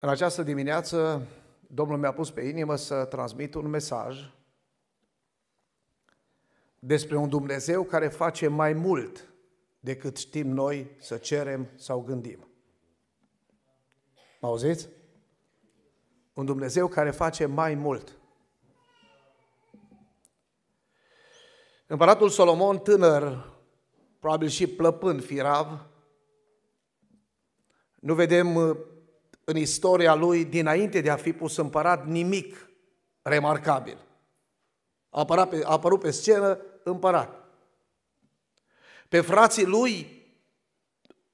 În această dimineață, Domnul mi-a pus pe inimă să transmit un mesaj despre un Dumnezeu care face mai mult decât știm noi să cerem sau gândim. Mă auziți? Un Dumnezeu care face mai mult. Împăratul Solomon, tânăr, probabil și plăpând firav, nu vedem în istoria lui, dinainte de a fi pus împărat, nimic remarcabil. A apărut pe, a apărut pe scenă împărat. Pe frații lui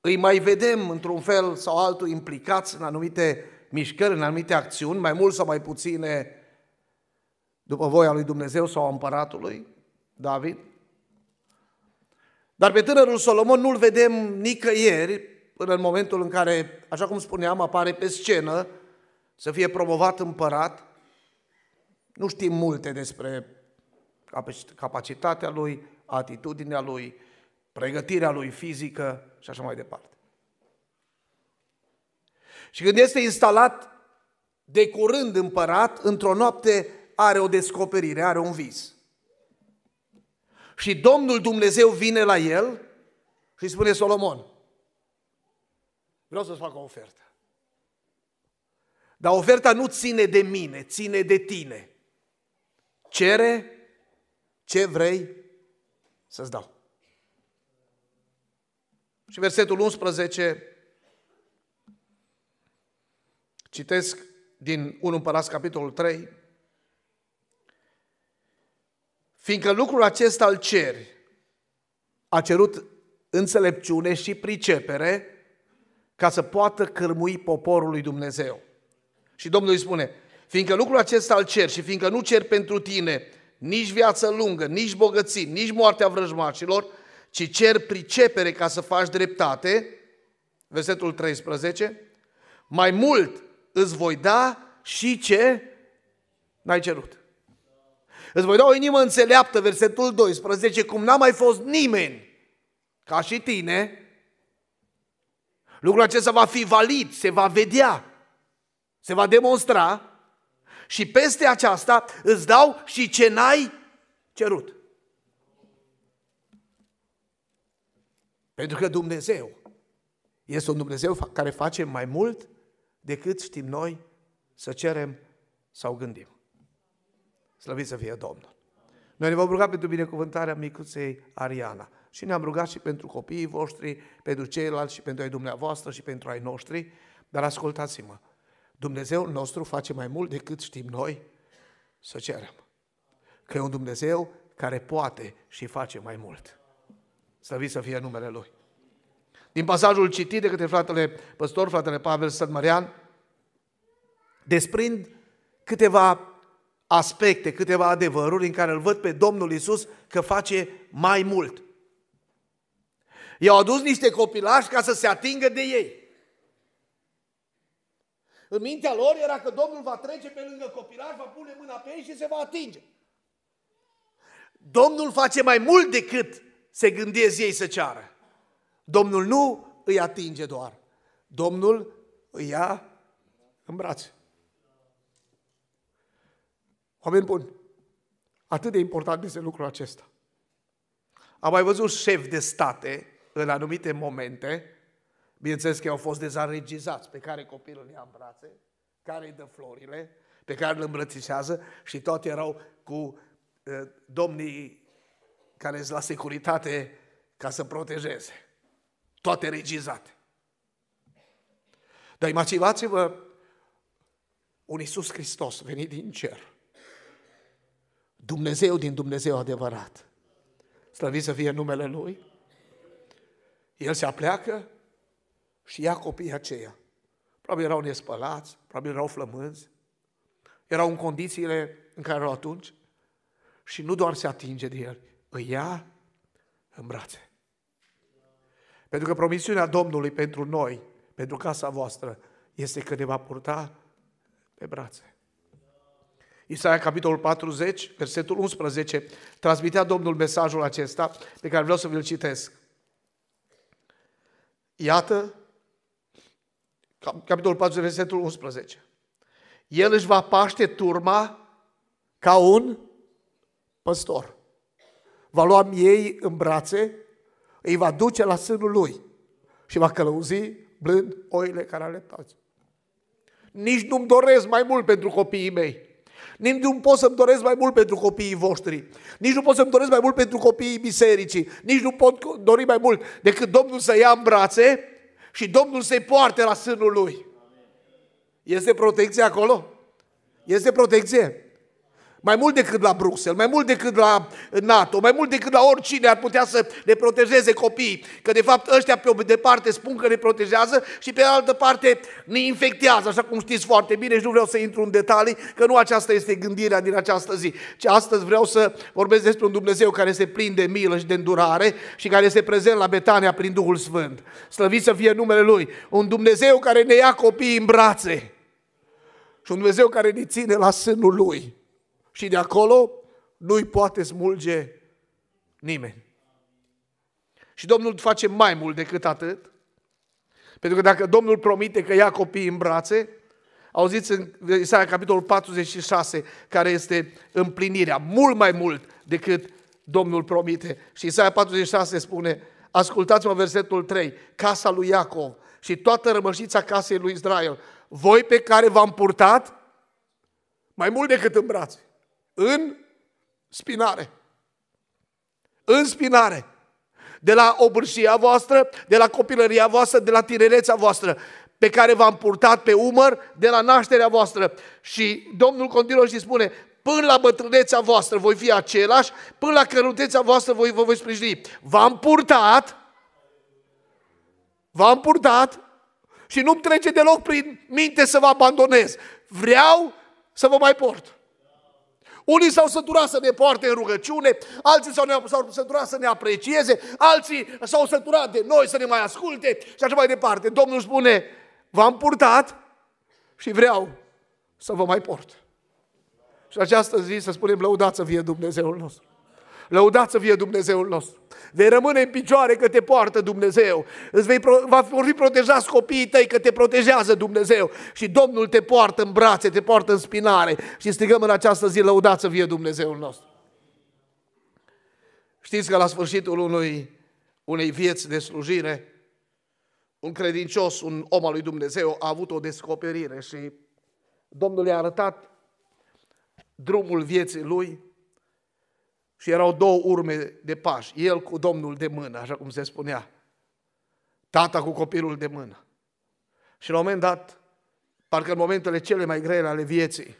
îi mai vedem într-un fel sau altul implicați în anumite mișcări, în anumite acțiuni, mai mult sau mai puține după voia lui Dumnezeu sau a împăratului David. Dar pe tânărul Solomon nu-l vedem nicăieri până în momentul în care, așa cum spuneam, apare pe scenă, să fie promovat împărat. Nu știm multe despre capacitatea lui, atitudinea lui, pregătirea lui fizică și așa mai departe. Și când este instalat de curând împărat, într-o noapte are o descoperire, are un vis. Și Domnul Dumnezeu vine la el și spune Solomon, Vreau să-ți fac o ofertă. Dar oferta nu ține de mine, ține de tine. Cere ce vrei să-ți dau. Și versetul 11, citesc din 1 Împărați, capitolul 3, Fiindcă lucrul acesta îl ceri, a cerut înțelepciune și pricepere, ca să poată cărmui poporul lui Dumnezeu. Și Domnul îi spune, fiindcă lucrul acesta îl cer și fiindcă nu cer pentru tine nici viață lungă, nici bogății, nici moartea vrăjmașilor, ci cer pricepere ca să faci dreptate, versetul 13, mai mult îți voi da și ce n-ai cerut. Îți voi da o inimă înțeleaptă, versetul 12, cum n-a mai fost nimeni ca și tine, Lucrul acesta va fi valid, se va vedea, se va demonstra și peste aceasta îți dau și ce n-ai cerut. Pentru că Dumnezeu este un Dumnezeu care face mai mult decât știm noi să cerem sau gândim. Slăviți să fie Domnul! Noi ne vom ruga pentru binecuvântarea micuței Ariana și ne-am rugat și pentru copiii voștri, pentru ceilalți și pentru ai dumneavoastră și pentru ai noștri, dar ascultați-mă, Dumnezeu nostru face mai mult decât știm noi să cerem. Că e un Dumnezeu care poate și face mai mult. Slăvit să fie numele Lui. Din pasajul citit de către fratele păstor, fratele Pavel Sătmărean, desprind câteva aspecte, câteva adevăruri în care îl văd pe Domnul Isus că face mai mult. I-au adus niște copilași ca să se atingă de ei. În mintea lor era că Domnul va trece pe lângă copilaș, va pune mâna pe ei și se va atinge. Domnul face mai mult decât se gândesc ei să ceară. Domnul nu îi atinge doar. Domnul îi ia în brațe. Oameni buni, atât de important este lucrul acesta. Am mai văzut șef de state în anumite momente, bineînțeles că au fost dezaregizați, pe care copilul ia în brațe, care îi dă florile, pe care îl îmbrățișează și toate erau cu eh, domnii care sunt la securitate ca să protejeze. Toate regizate. Dar imaginați-vă un Iisus Hristos venit din cer, Dumnezeu din Dumnezeu adevărat. Slăviți să fie numele Lui. El se apleacă și ia copiii aceia. Probabil erau nespălați, probabil erau flămânzi, erau în condițiile în care erau atunci și nu doar se atinge de el, îi ia în brațe. Pentru că promisiunea Domnului pentru noi, pentru casa voastră, este că ne va purta pe brațe. Isaia, capitolul 40, versetul 11, transmitea Domnul mesajul acesta pe care vreau să vi-l citesc. Iată, capitolul 40, versetul 11. El își va paște turma ca un păstor. Va lua miei în brațe, îi va duce la sânul lui și va călăuzi blând oile care aleptați. Nici nu-mi doresc mai mult pentru copiii mei. Nici nu pot să-mi doresc mai mult pentru copiii voștri. Nici nu pot să-mi doresc mai mult pentru copiii bisericii. Nici nu pot dori mai mult decât Domnul să ia în brațe și Domnul să-i poarte la sânul lui. Este protecție acolo? Este protecție? mai mult decât la Bruxelles, mai mult decât la uh, NATO, mai mult decât la oricine ar putea să le protejeze copiii. Că de fapt ăștia pe o de parte spun că ne protejează și pe altă parte ne infectează, așa cum știți foarte bine și nu vreau să intru în detalii, că nu aceasta este gândirea din această zi, ci astăzi vreau să vorbesc despre un Dumnezeu care se plinde de milă și de îndurare și care se prezent la Betania prin Duhul Sfânt. Slăvit să fie numele Lui, un Dumnezeu care ne ia copiii în brațe și un Dumnezeu care ne ține la sânul Lui și de acolo nu-i poate smulge nimeni. Și Domnul face mai mult decât atât, pentru că dacă Domnul promite că ia copiii în brațe, auziți în Isaia capitolul 46, care este împlinirea, mult mai mult decât Domnul promite. Și Isaia 46 spune, ascultați-mă versetul 3, casa lui Iacov și toată rămășița casei lui Israel, voi pe care v-am purtat, mai mult decât în brațe în spinare. În spinare. De la obârșia voastră, de la copilăria voastră, de la tinerețea voastră, pe care v-am purtat pe umăr de la nașterea voastră. Și Domnul continuă și spune, până la bătrânețea voastră voi fi același, până la căruteța voastră voi, vă voi sprijini. V-am purtat, v-am purtat și nu-mi trece deloc prin minte să vă abandonez. Vreau să vă mai port. Unii s-au săturat să ne poarte în rugăciune, alții s-au, s-au săturat să ne aprecieze, alții s-au săturat de noi să ne mai asculte și așa mai departe. Domnul spune, v-am purtat și vreau să vă mai port. Și această zi să spunem, lăudați să fie Dumnezeul nostru. Lăudați să fie Dumnezeul nostru. Vei rămâne în picioare că te poartă Dumnezeu. Îți vei, va, fi protejați copiii tăi că te protejează Dumnezeu. Și Domnul te poartă în brațe, te poartă în spinare. Și strigăm în această zi, lăudați să fie Dumnezeul nostru. Știți că la sfârșitul unui, unei vieți de slujire, un credincios, un om al lui Dumnezeu, a avut o descoperire și Domnul i-a arătat drumul vieții lui și erau două urme de pași, el cu Domnul de mână, așa cum se spunea, tata cu copilul de mână. Și la un moment dat, parcă în momentele cele mai grele ale vieții,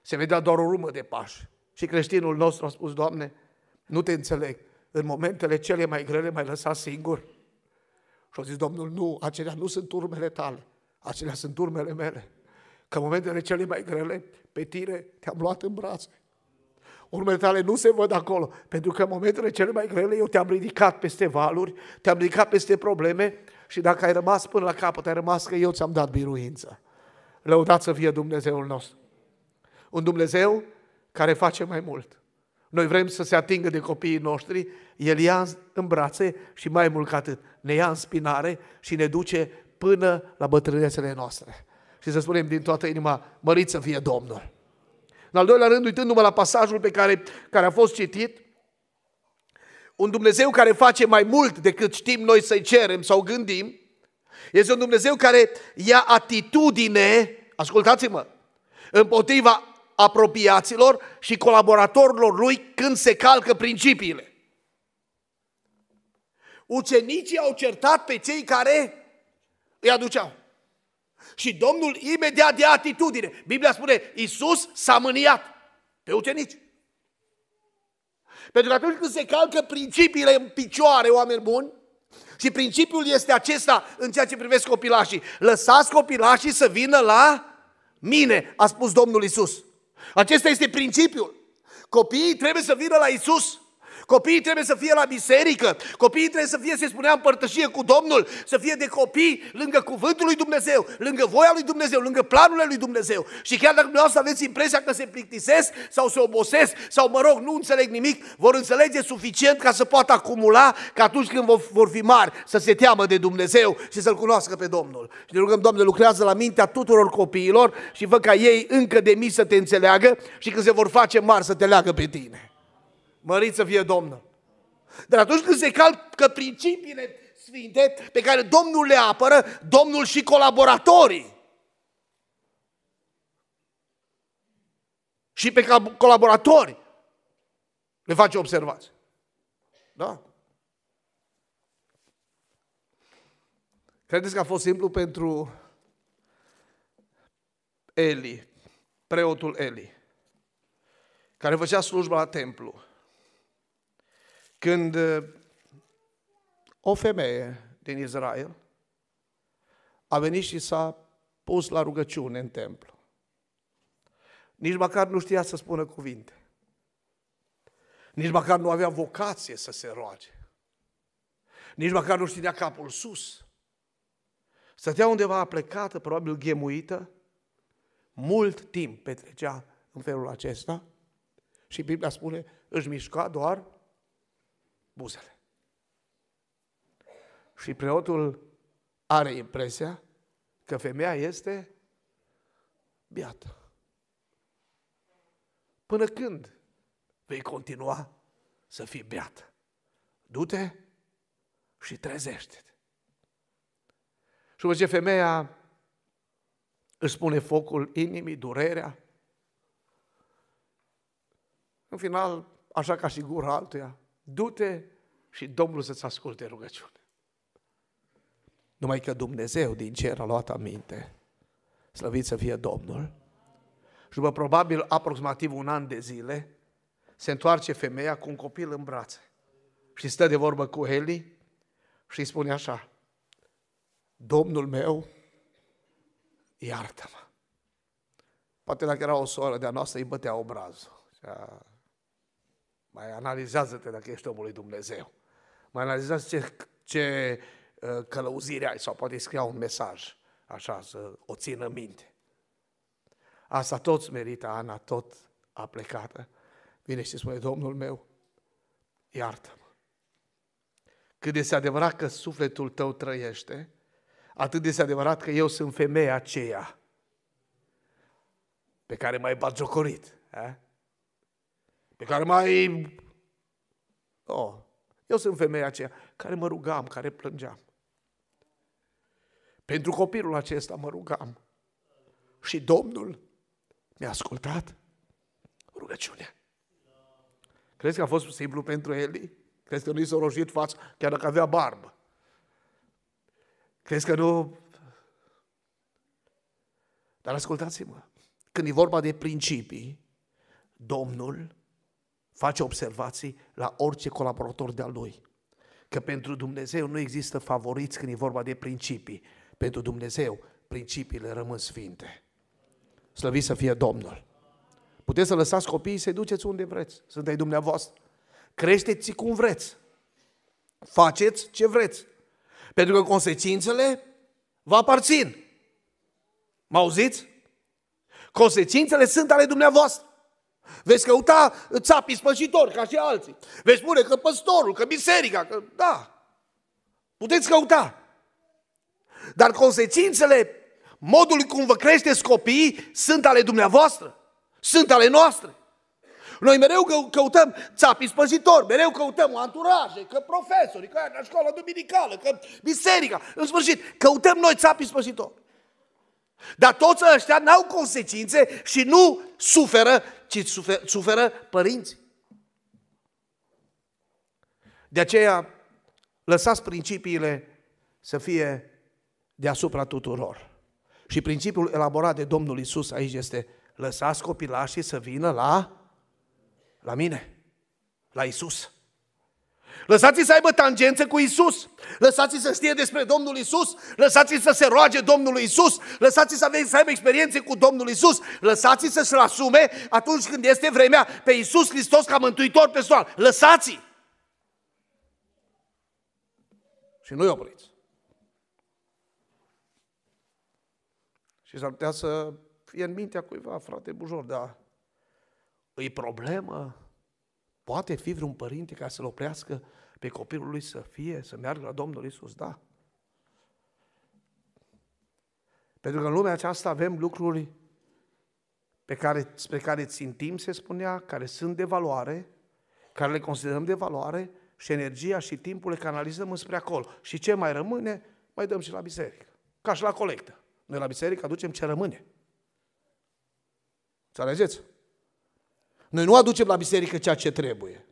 se vedea doar o urmă de pași. Și creștinul nostru a spus, Doamne, nu te înțeleg, în momentele cele mai grele mai lăsat singur. Și a zis, Domnul, nu, acelea nu sunt urmele tale, acelea sunt urmele mele. Că în momentele cele mai grele, pe tine te-am luat în brațe urmele tale nu se văd acolo, pentru că în momentele cele mai grele eu te-am ridicat peste valuri, te-am ridicat peste probleme și dacă ai rămas până la capăt, ai rămas că eu ți-am dat biruință. Lăudați să fie Dumnezeul nostru. Un Dumnezeu care face mai mult. Noi vrem să se atingă de copiii noștri, El ia în brațe și mai mult ca atât, ne ia în spinare și ne duce până la bătrânețele noastre. Și să spunem din toată inima, măriți să fie Domnul! În al doilea rând, uitându-mă la pasajul pe care, care a fost citit, un Dumnezeu care face mai mult decât știm noi să-i cerem sau gândim, este un Dumnezeu care ia atitudine, ascultați-mă, împotriva apropiaților și colaboratorilor lui când se calcă principiile. Ucenicii au certat pe cei care îi aduceau. Și Domnul imediat de atitudine. Biblia spune, Iisus s-a mâniat pe ucenici. Pentru că atunci când se calcă principiile în picioare, oameni buni, și principiul este acesta în ceea ce privesc copilașii. Lăsați copilașii să vină la mine, a spus Domnul Isus. Acesta este principiul. Copiii trebuie să vină la Isus. Copiii trebuie să fie la biserică, copiii trebuie să fie, se spunea, împărtășie cu Domnul, să fie de copii lângă cuvântul lui Dumnezeu, lângă voia lui Dumnezeu, lângă planurile lui Dumnezeu. Și chiar dacă dumneavoastră aveți impresia că se plictisesc sau se obosesc sau, mă rog, nu înțeleg nimic, vor înțelege suficient ca să poată acumula, că atunci când vor fi mari să se teamă de Dumnezeu și să-L cunoască pe Domnul. Și ne rugăm, Doamne, lucrează la mintea tuturor copiilor și vă ca ei încă de mii să te înțeleagă și când se vor face mari să te leagă pe tine. Mărit să fie Domnul. Dar atunci când se calcă principiile sfinte pe care Domnul le apără, Domnul și colaboratorii. Și pe colaboratori le face observați. Da? Credeți că a fost simplu pentru Eli, preotul Eli, care făcea slujba la templu? Când uh, o femeie din Israel a venit și s-a pus la rugăciune în templu. Nici măcar nu știa să spună cuvinte. Nici măcar nu avea vocație să se roage. Nici măcar nu știa capul sus. Stătea undeva plecată, probabil ghemuită, mult timp petrecea în felul acesta și Biblia spune, își mișca doar buzele. Și preotul are impresia că femeia este biată. Până când vei continua să fii beat? Du-te și trezește-te. Și după ce femeia își spune focul inimii, durerea, în final, așa ca și gura altuia, du-te și Domnul să-ți asculte rugăciune. Numai că Dumnezeu din cer a luat aminte. Slăvit să fie Domnul. Și după probabil aproximativ un an de zile, se întoarce femeia cu un copil în brațe și stă de vorbă cu Eli și îi spune așa, Domnul meu, iartă-mă. Poate dacă era o soră de-a noastră, îi bătea obrazul. Mai analizează-te dacă ești omul lui Dumnezeu. Mai analizează ce, ce uh, călăuzire ai sau poate scria un mesaj, așa, să o țină minte. Asta toți merită, Ana, tot a plecat. Vine și spune, Domnul meu, iartă-mă. Cât este adevărat că sufletul tău trăiește, atât este adevărat că eu sunt femeia aceea pe care m-ai bagiocorit. Eh? pe care mai... Oh, eu sunt femeia aceea care mă rugam, care plângeam. Pentru copilul acesta mă rugam. Și Domnul mi-a ascultat rugăciunea. Crezi că a fost simplu pentru el? Crezi că nu i s-a roșit față, chiar dacă avea barbă? Crezi că nu... Dar ascultați-mă, când e vorba de principii, Domnul face observații la orice colaborator de-al lui. Că pentru Dumnezeu nu există favoriți când e vorba de principii. Pentru Dumnezeu principiile rămân sfinte. Slăviți să fie Domnul! Puteți să lăsați copiii să-i duceți unde vreți. Sunt ai dumneavoastră. Creșteți cum vreți. Faceți ce vreți. Pentru că consecințele vă aparțin. Mă auziți? Consecințele sunt ale dumneavoastră. Veți căuta țapii spășitori, ca și alții. Veți spune că păstorul, că biserica, că da. Puteți căuta. Dar consecințele modului cum vă creșteți copiii sunt ale dumneavoastră, sunt ale noastre. Noi mereu căutăm țapii spăzitori, mereu căutăm anturaje, că profesori, că la școala duminicală, că biserica. În sfârșit, căutăm noi țapii spăzitori. Dar toți ăștia n-au consecințe și nu suferă ci suferă părinți. De aceea, lăsați principiile să fie deasupra tuturor. Și principiul elaborat de Domnul Isus aici este lăsați copilașii să vină la, la mine, la Isus. Lăsați-i să aibă tangențe cu Isus. Lăsați-i să știe despre Domnul Isus. Lăsați-i să se roage Domnul Isus. Lăsați-i să, să aibă experiențe cu Domnul Isus. Lăsați-i să-și asume atunci când este vremea pe Isus Hristos ca mântuitor personal. Lăsați-i! Și nu-i opriți. Și s-ar putea să fie în mintea cuiva, frate Bujor, dar îi problemă Poate fi vreun părinte care să-l oprească pe copilul lui să fie, să meargă la Domnul Isus? Da. Pentru că în lumea aceasta avem lucruri pe care, spre care țintim, se spunea, care sunt de valoare, care le considerăm de valoare și energia și timpul le canalizăm înspre acolo. Și ce mai rămâne, mai dăm și la biserică. Ca și la colectă. Noi la biserică aducem ce rămâne. Înțelegeți? Noi nu aducem la biserică ceea ce trebuie.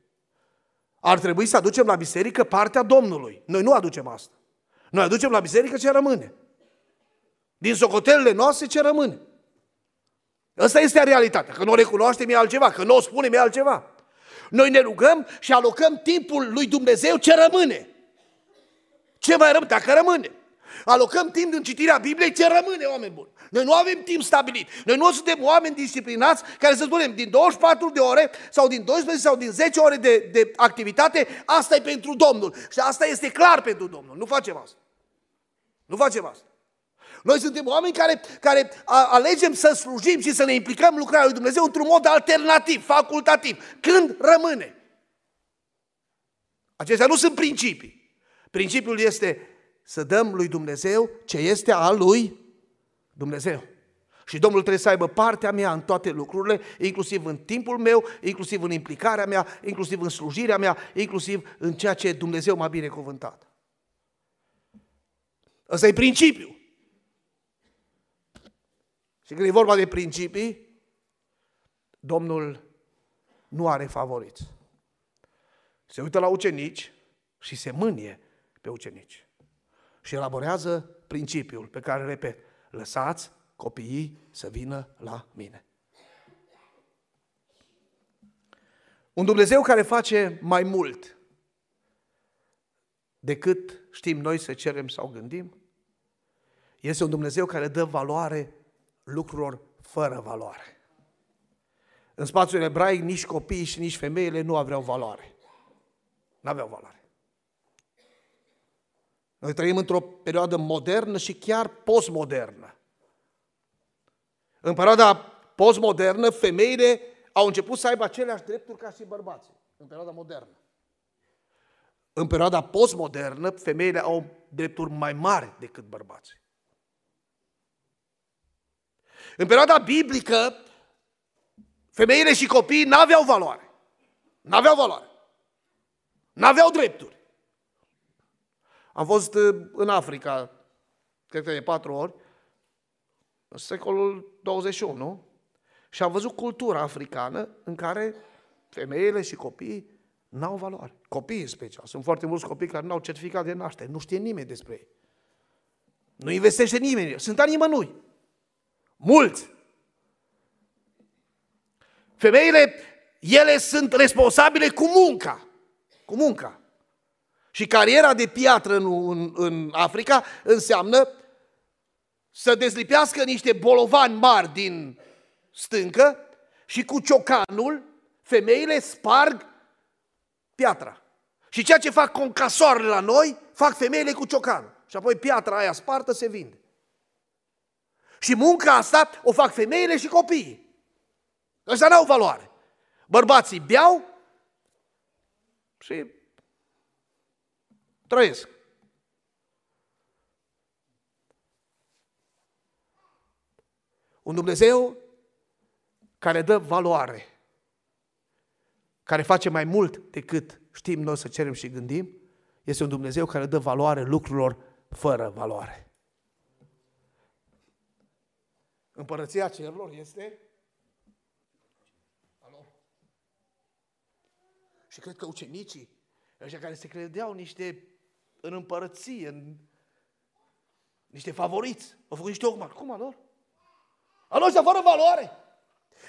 Ar trebui să aducem la biserică partea Domnului. Noi nu aducem asta. Noi aducem la biserică ce rămâne. Din socotelele noastre ce rămâne. Asta este realitatea. Că nu o recunoaștem e altceva, că nu o spunem e altceva. Noi ne rugăm și alocăm timpul lui Dumnezeu ce rămâne. Ce mai rămâne? Dacă rămâne. Alocăm timp din citirea Bibliei ce rămâne, oameni buni. Noi nu avem timp stabilit. Noi nu suntem oameni disciplinați care să spunem din 24 de ore sau din 12 sau din 10 ore de, de activitate, asta e pentru Domnul. Și asta este clar pentru Domnul. Nu facem asta. Nu facem asta. Noi suntem oameni care, care alegem să slujim și să ne implicăm în lucrarea lui Dumnezeu într-un mod alternativ, facultativ, când rămâne. Acestea nu sunt principii. Principiul este să dăm lui Dumnezeu ce este al lui Dumnezeu. Și Domnul trebuie să aibă partea mea în toate lucrurile, inclusiv în timpul meu, inclusiv în implicarea mea, inclusiv în slujirea mea, inclusiv în ceea ce Dumnezeu m-a binecuvântat. Ăsta e principiu. Și când e vorba de principii, Domnul nu are favoriți. Se uită la ucenici și se mânie pe ucenici și elaborează principiul pe care, repet, lăsați copiii să vină la mine. Un Dumnezeu care face mai mult decât știm noi să cerem sau gândim, este un Dumnezeu care dă valoare lucrurilor fără valoare. În spațiul ebraic nici copiii și nici femeile nu aveau valoare. Nu aveau valoare. Noi trăim într-o perioadă modernă și chiar postmodernă. În perioada postmodernă, femeile au început să aibă aceleași drepturi ca și bărbații, în perioada modernă. În perioada postmodernă, femeile au drepturi mai mari decât bărbații. În perioada biblică, femeile și copiii n-aveau valoare. N-aveau valoare. N-aveau drepturi. Am fost uh, în Africa, cred că de patru ori, în secolul 21, și am văzut cultura africană în care femeile și copiii n-au valoare. Copiii, în special. Sunt foarte mulți copii care n-au certificat de naștere. Nu știe nimeni despre ei. Nu investește nimeni. Sunt ani nimănui. Mulți. Femeile, ele sunt responsabile cu munca. Cu munca. Și cariera de piatră în, în, în Africa înseamnă să dezlipească niște bolovani mari din stâncă și cu ciocanul femeile sparg piatra. Și ceea ce fac concasoarele la noi, fac femeile cu ciocanul. Și apoi piatra aia spartă se vinde. Și munca asta o fac femeile și copiii. Ăștia n-au valoare. Bărbații beau și trăiesc. Un Dumnezeu care dă valoare, care face mai mult decât știm noi să cerem și gândim, este un Dumnezeu care dă valoare lucrurilor fără valoare. Împărăția cerurilor este Și cred că ucenicii, ăștia care se credeau niște în împărăție, în niște favoriți. Au făcut niște ocmari. Cum alor? Alor ăștia fără valoare.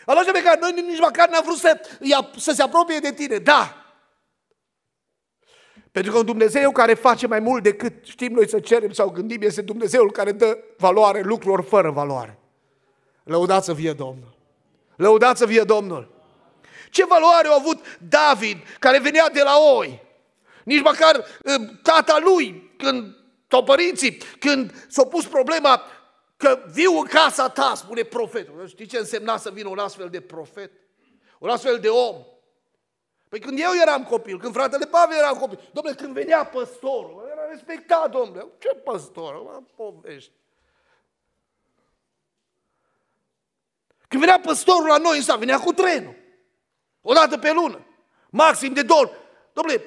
Alor ăștia pe care noi nici măcar n-am vrut să, să se apropie de tine. Da! Pentru că un Dumnezeu care face mai mult decât știm noi să cerem sau gândim, este Dumnezeul care dă valoare lucrurilor fără valoare. Lăudați să fie Domnul! Lăudați să fie Domnul! Ce valoare a avut David, care venea de la oi? Nici măcar ă, tata lui, când, sau părinții, când s-a pus problema că viu în casa ta, spune profetul. Ă, știi ce însemna să vină un astfel de profet? Un astfel de om. Păi când eu eram copil, când fratele Pavel era copil, domnule, când venea păstorul, era respectat, domnule. Ce păstor? Mă povești. Când venea păstorul la noi în sat, venea cu trenul. O dată pe lună. Maxim de două Domnule,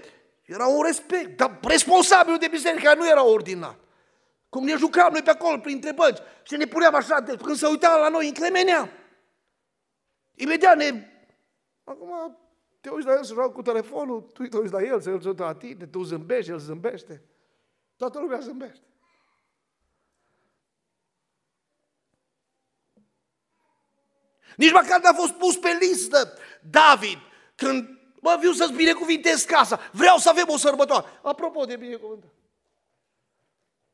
era un respect, dar responsabilul de biserică nu era ordinat. Cum ne jucam noi pe acolo, printre bănci, și ne puneam așa, de, când se uita la noi, încremeneam. Imediat ne... Acum te uiți la el să cu telefonul, tu te uiți la el, se uiți la tine, tu zâmbești, el zâmbește. Toată lumea zâmbește. Nici măcar n-a fost pus pe listă David când Mă, viu să-ți binecuvintez casa. Vreau să avem o sărbătoare. Apropo de binecuvântare.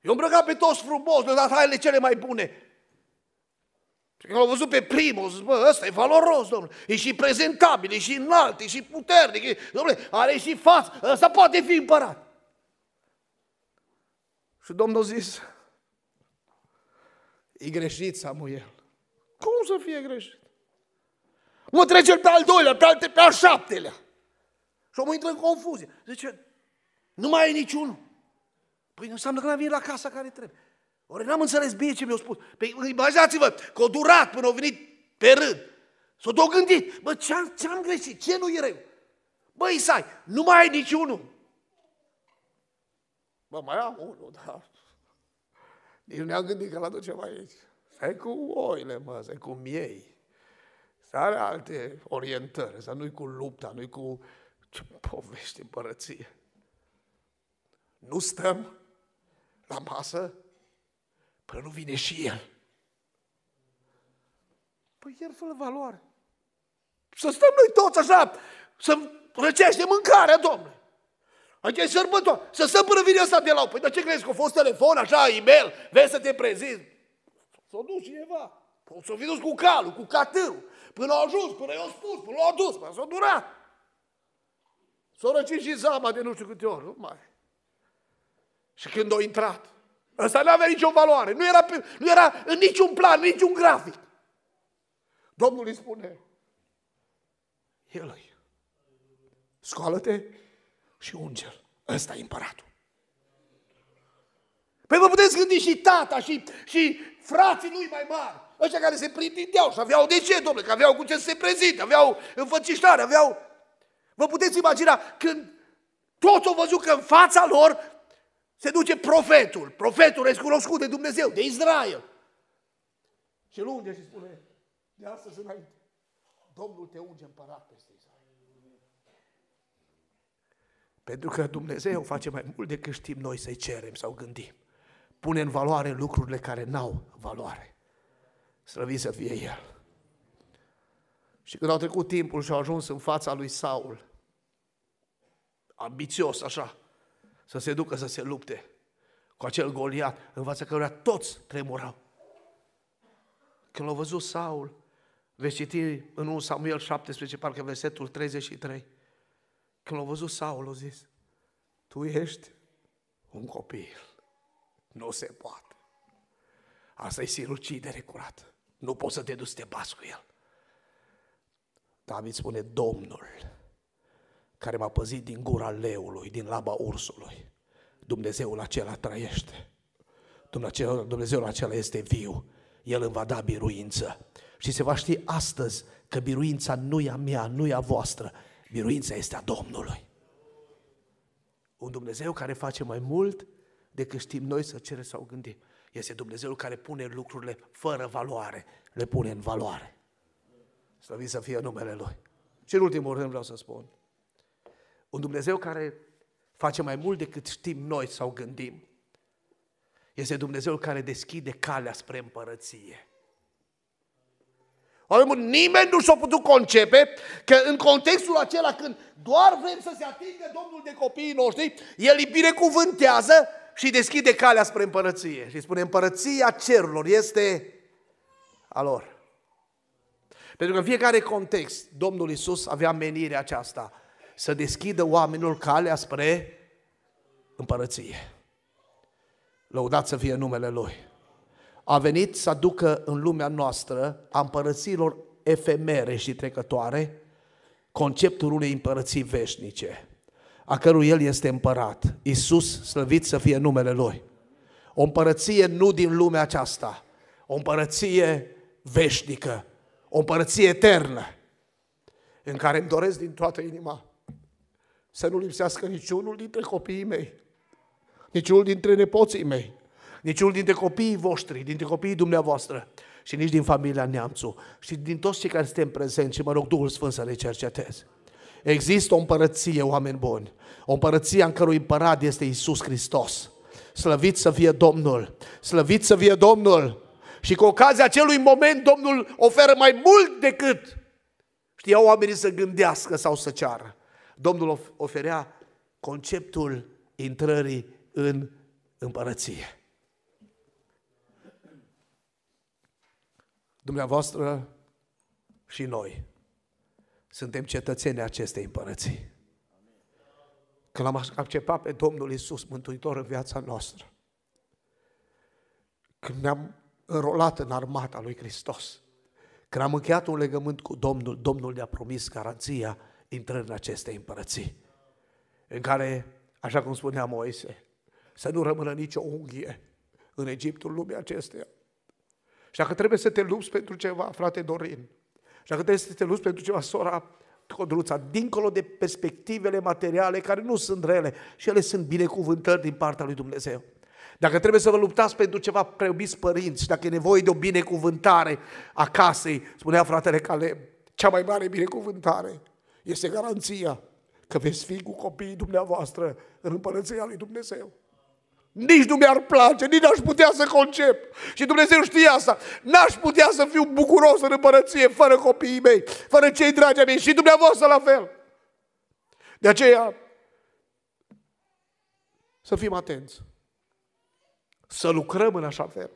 Eu îmbrăcat pe toți frumos, le-am dat hainele cele mai bune. Și când l-au văzut pe primul, zic, bă, ăsta e valoros, domnule. E și prezentabil, e și înalt, e și puternic, e, domnule, are și față, ăsta poate fi împărat. Și Domnul a zis, e greșit, Samuel. Cum să fie greșit? Mă trece pe al doilea, pe al, pe al șaptelea. Și omul intră în confuzie. Zice, nu mai e niciunul. Păi înseamnă că n-a venit la casa care trebuie. Ori n-am înțeles bine ce mi-au spus. Păi imaginați-vă că au durat până au venit pe rând. S-au tot gândit. Bă, ce-am, ce-am greșit? Ce nu e rău? Bă, Isai, nu mai e niciunul. Bă, mai am unul, da. Nici nu ne-am gândit că la ceva aici. Stai cu oile, mă, stai cu miei. Să are alte orientări, să nu-i cu lupta, nu-i cu ce povești împărăție! Nu stăm la masă până nu vine și el. Păi el fără valoare. Să stăm noi toți așa, să răcește mâncarea, domnule. Aici e sărbător. Să stăm până vine ăsta de la Păi dar ce crezi că a fost telefon, așa, e-mail, vei să te prezint? S-a dus cineva. S-a dus cu calul, cu catârul. Până a ajuns, până i-a spus, până l-a dus, până s-a durat. S-a răcit și zama de nu știu câte ori, nu mai. Și când a intrat, ăsta nu avea nicio valoare, nu era, nu era în niciun plan, niciun grafic. Domnul îi spune, el scoală-te și ungel, ăsta e împăratul. Păi vă puteți gândi și tata și, și frații lui mai mari, ăștia care se printindeau și aveau de ce, domnule, că aveau cu ce să se prezinte, aveau înfățișare, aveau Vă puteți imagina când toți au văzut că în fața lor se duce profetul, profetul recunoscut de Dumnezeu, de Israel. Și îl și spune, de astăzi înainte, Domnul te unge împărat peste Israel. Pentru că Dumnezeu face mai mult decât știm noi să-i cerem sau gândim. Pune în valoare lucrurile care n-au valoare. Slăvit să fie El. Și când au trecut timpul și au ajuns în fața lui Saul, ambițios, așa, să se ducă să se lupte cu acel Goliat, în fața căruia toți tremurau. Când l-au văzut Saul, veți citi în 1 Samuel 17, parcă versetul 33, când l-au văzut Saul, au zis, tu ești un copil, nu se poate. Asta e sinucidere curată. Nu poți să te duci să te bați cu el. David spune, Domnul care m-a păzit din gura leului, din laba ursului. Dumnezeul acela trăiește. Dumnezeul, acela este viu. El îmi va da biruință. Și se va ști astăzi că biruința nu e a mea, nu e a voastră. Biruința este a Domnului. Un Dumnezeu care face mai mult decât știm noi să cere sau gândim. Este Dumnezeul care pune lucrurile fără valoare, le pune în valoare. Slăvit să fie numele Lui. Și în ultimul rând vreau să spun, un Dumnezeu care face mai mult decât știm noi sau gândim. Este Dumnezeu care deschide calea spre împărăție. nimeni nu și-a putut concepe că în contextul acela când doar vrem să se atingă Domnul de copiii noștri, El îi binecuvântează și deschide calea spre împărăție. Și spune, împărăția cerurilor este a lor. Pentru că în fiecare context, Domnul Isus avea menirea aceasta să deschidă oamenilor calea spre împărăție. Lăudat să fie numele Lui. A venit să aducă în lumea noastră a împărățiilor efemere și trecătoare conceptul unei împărății veșnice, a cărui El este împărat. Iisus, slăvit să fie numele Lui. O împărăție nu din lumea aceasta, o împărăție veșnică, o împărăție eternă, în care îmi doresc din toată inima să nu lipsească niciunul dintre copiii mei, niciunul dintre nepoții mei, niciunul dintre copiii voștri, dintre copiii dumneavoastră și nici din familia Neamțu și din toți cei care suntem prezenți și mă rog Duhul Sfânt să le cerceteze. Există o împărăție, oameni buni, o împărăție în cărui împărat este Isus Hristos. Slăvit să fie Domnul, slăvit să fie Domnul. Și cu ocazia acelui moment Domnul oferă mai mult decât știau oamenii să gândească sau să ceară. Domnul oferea conceptul intrării în împărăție. Dumneavoastră și noi suntem cetățenii acestei împărății. Că am acceptat pe Domnul Isus Mântuitor în viața noastră. Când ne-am înrolat în armata lui Hristos. Când am încheiat un legământ cu Domnul, Domnul ne-a promis garanția intrări în aceste împărății, în care, așa cum spunea Moise, să nu rămână nicio unghie în Egiptul lumii acesteia. Și dacă trebuie să te lupți pentru ceva, frate Dorin, și dacă trebuie să te lupți pentru ceva, sora Codruța, dincolo de perspectivele materiale care nu sunt rele și ele sunt binecuvântări din partea lui Dumnezeu. Dacă trebuie să vă luptați pentru ceva, preobiți părinți, dacă e nevoie de o binecuvântare a casei, spunea fratele Caleb, cea mai mare binecuvântare este garanția că veți fi cu copiii dumneavoastră în împărăția lui Dumnezeu. Nici nu mi-ar place, nici n-aș putea să concep. Și Dumnezeu știe asta. N-aș putea să fiu bucuros în împărăție fără copiii mei, fără cei dragi mei și dumneavoastră la fel. De aceea, să fim atenți. Să lucrăm în așa fel.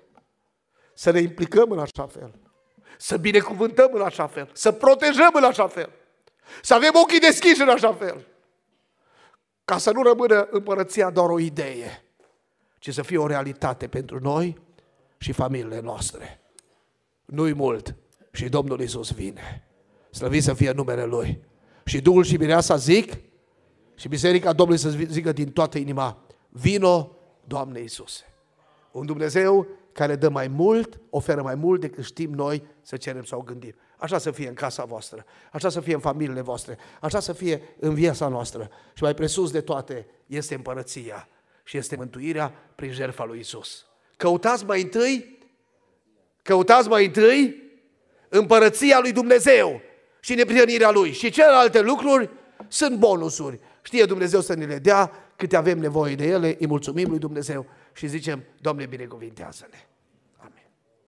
Să ne implicăm în așa fel. Să binecuvântăm în așa fel. Să protejăm în așa fel. Să avem ochii deschiși în așa fel. Ca să nu rămână împărăția doar o idee, ci să fie o realitate pentru noi și familiile noastre. Nu-i mult și Domnul Isus vine. Slăvit să fie numele Lui. Și Duhul și Mireasa zic și Biserica Domnului să zică din toată inima, vino Doamne Iisuse. Un Dumnezeu care dă mai mult, oferă mai mult decât știm noi să cerem sau gândim. Așa să fie în casa voastră, așa să fie în familiile voastre, așa să fie în viața noastră. Și mai presus de toate este împărăția și este mântuirea prin jertfa lui Isus. Căutați mai întâi, căutați mai întâi împărăția lui Dumnezeu și neprionirea lui. Și celelalte lucruri sunt bonusuri. Știe Dumnezeu să ne le dea câte avem nevoie de ele, îi mulțumim lui Dumnezeu și zicem, Doamne, binecuvintează-ne!